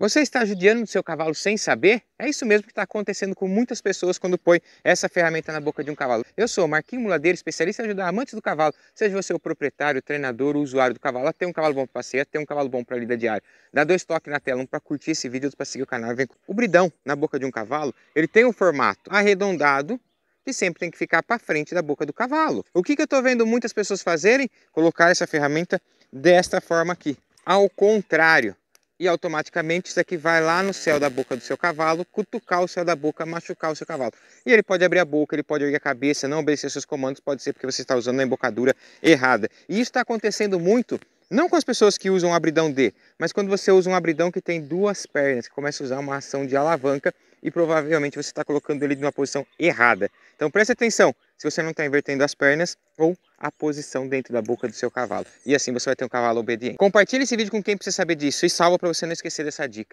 Você está judiando do seu cavalo sem saber? É isso mesmo que está acontecendo com muitas pessoas quando põe essa ferramenta na boca de um cavalo. Eu sou Marquinho Muladeiro, especialista em ajudar amantes do cavalo, seja você o proprietário, treinador, usuário do cavalo, até um cavalo bom para passeio, até um cavalo bom para lida diária. Dá dois toques na tela, um para curtir esse vídeo, outro para seguir o canal. Vem. O bridão na boca de um cavalo, ele tem um formato arredondado, que sempre tem que ficar para frente da boca do cavalo. O que, que eu estou vendo muitas pessoas fazerem? Colocar essa ferramenta desta forma aqui. Ao contrário, e automaticamente isso aqui vai lá no céu da boca do seu cavalo, cutucar o céu da boca, machucar o seu cavalo. E ele pode abrir a boca, ele pode erguer a cabeça, não obedecer seus comandos, pode ser porque você está usando a embocadura errada. E isso está acontecendo muito, não com as pessoas que usam um abridão D, mas quando você usa um abridão que tem duas pernas, que começa a usar uma ação de alavanca e provavelmente você está colocando ele numa posição errada. Então preste atenção, se você não está invertendo as pernas ou a posição dentro da boca do seu cavalo. E assim você vai ter um cavalo obediente. Compartilhe esse vídeo com quem precisa saber disso e salva para você não esquecer dessa dica.